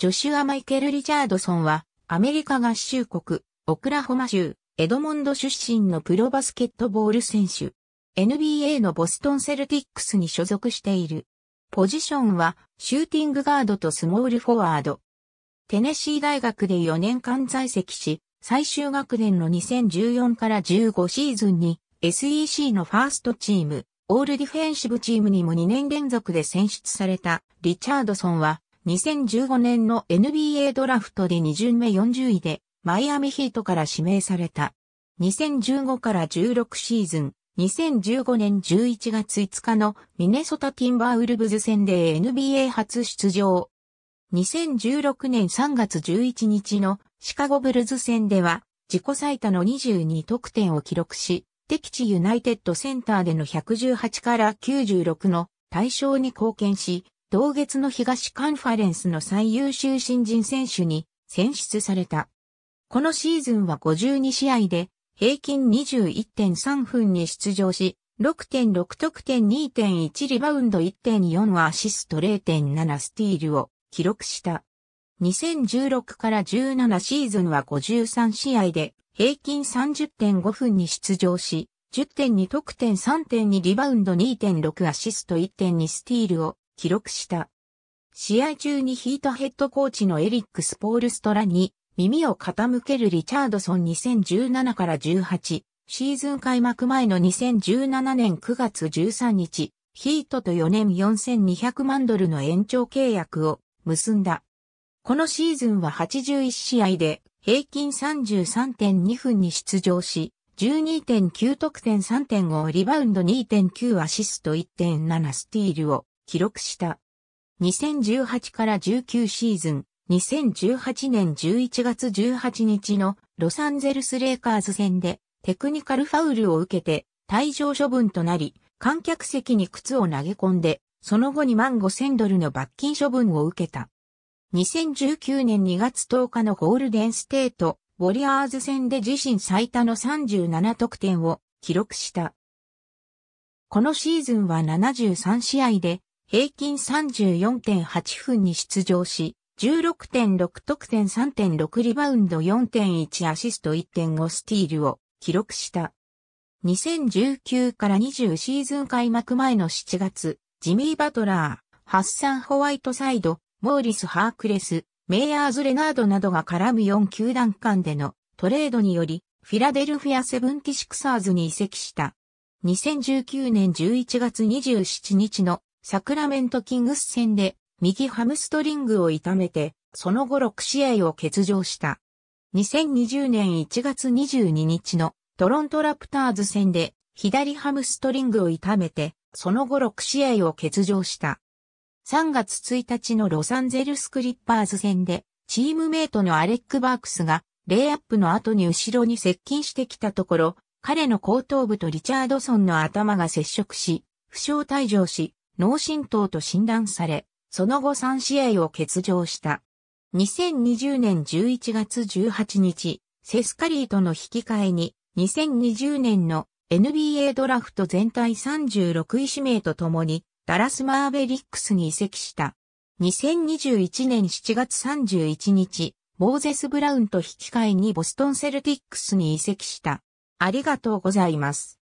ジョシュア・マイケル・リチャードソンは、アメリカ合衆国、オクラホマ州、エドモンド出身のプロバスケットボール選手。NBA のボストンセルティックスに所属している。ポジションは、シューティングガードとスモールフォワード。テネシー大学で4年間在籍し、最終学年の2014から15シーズンに、SEC のファーストチーム、オールディフェンシブチームにも2年連続で選出されたリチャードソンは、2015年の NBA ドラフトで2巡目40位でマイアミヒートから指名された。2015から16シーズン、2015年11月5日のミネソタティンバーウルブズ戦で NBA 初出場。2016年3月11日のシカゴブルズ戦では自己最多の22得点を記録し、敵地ユナイテッドセンターでの118から96の対象に貢献し、同月の東カンファレンスの最優秀新人選手に選出された。このシーズンは52試合で平均21.3分に出場し、6.6得点2.1リバウンド1.4アシスト0.7スティールを記録した。2016から17シーズンは53試合で平均30.5分に出場し、10.2得点3.2リバウンド2.6アシスト1.2スティールを記録した。試合中にヒートヘッドコーチのエリック・スポールストラに耳を傾けるリチャードソン2017から18シーズン開幕前の2017年9月13日ヒートと4年4200万ドルの延長契約を結んだ。このシーズンは81試合で平均33.2分に出場し、12.9得点3.5リバウンド2.9アシスト1.7スティールを記録した。2018から19シーズン、2018年11月18日のロサンゼルスレイカーズ戦でテクニカルファウルを受けて退場処分となり、観客席に靴を投げ込んで、その後に万5000ドルの罰金処分を受けた。2019年2月10日のゴールデンステート、ウォリアーズ戦で自身最多の37得点を記録した。このシーズンは73試合で平均34.8分に出場し、16.6得点3.6リバウンド4.1アシスト1.5スティールを記録した。2019から20シーズン開幕前の7月、ジミー・バトラー、ハッサン・ホワイトサイド、モーリス・ハークレス、メイヤーズ・レナードなどが絡む4球団間でのトレードにより、フィラデルフィア・セブンティシクサーズに移籍した。2019年11月27日のサクラメントキングス戦で右ハムストリングを痛めて、その後6試合を欠場した。2020年1月22日のトロントラプターズ戦で左ハムストリングを痛めて、その後6試合を欠場した。3月1日のロサンゼルスクリッパーズ戦で、チームメイトのアレック・バークスが、レイアップの後に後ろに接近してきたところ、彼の後頭部とリチャードソンの頭が接触し、負傷退場し、脳震盪と診断され、その後3試合を欠場した。2020年11月18日、セスカリーとの引き換えに、2020年の NBA ドラフト全体36位指名とともに、ダラスマーベリックスに移籍した。2021年7月31日、ボーゼス・ブラウンと引き換えにボストンセルティックスに移籍した。ありがとうございます。